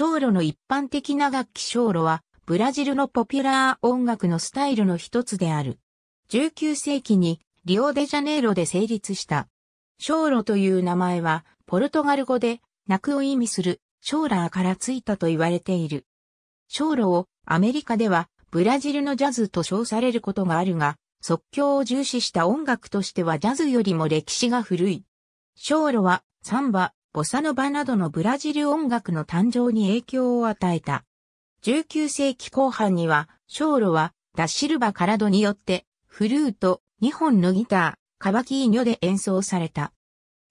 小炉の一般的な楽器小炉は、ブラジルのポピュラー音楽のスタイルの一つである。19世紀にリオデジャネイロで成立した。小炉という名前は、ポルトガル語で、泣くを意味する、ショーラーからついたと言われている。小炉をアメリカでは、ブラジルのジャズと称されることがあるが、即興を重視した音楽としてはジャズよりも歴史が古い。小炉はサンバ、ボサノバなどのブラジル音楽の誕生に影響を与えた。19世紀後半には、ショーロは、ダシルバカラドによって、フルート、2本のギター、カバキーニョで演奏された。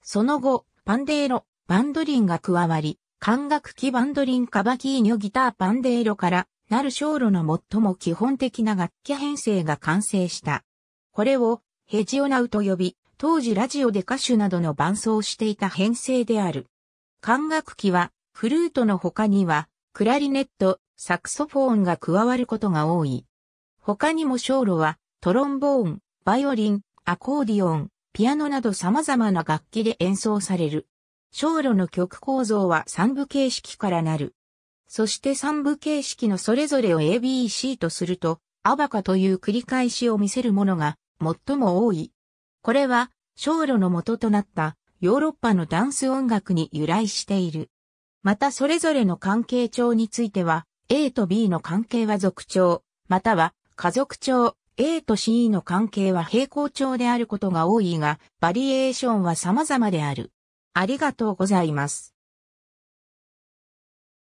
その後、パンデーロ、バンドリンが加わり、管楽器バンドリンカバキーニョギターパンデーロから、なるショーロの最も基本的な楽器編成が完成した。これをヘジオナウと呼び、当時ラジオで歌手などの伴奏をしていた編成である。管楽器は、フルートの他には、クラリネット、サクソフォーンが加わることが多い。他にも小炉は、トロンボーン、バイオリン、アコーディオン、ピアノなど様々な楽器で演奏される。小炉の曲構造は三部形式からなる。そして三部形式のそれぞれを ABC とすると、アバカという繰り返しを見せるものが最も多い。これは、小路の元となったヨーロッパのダンス音楽に由来している。またそれぞれの関係帳については、A と B の関係は族帳、または家族帳、A と C の関係は平行帳であることが多いが、バリエーションは様々である。ありがとうございます。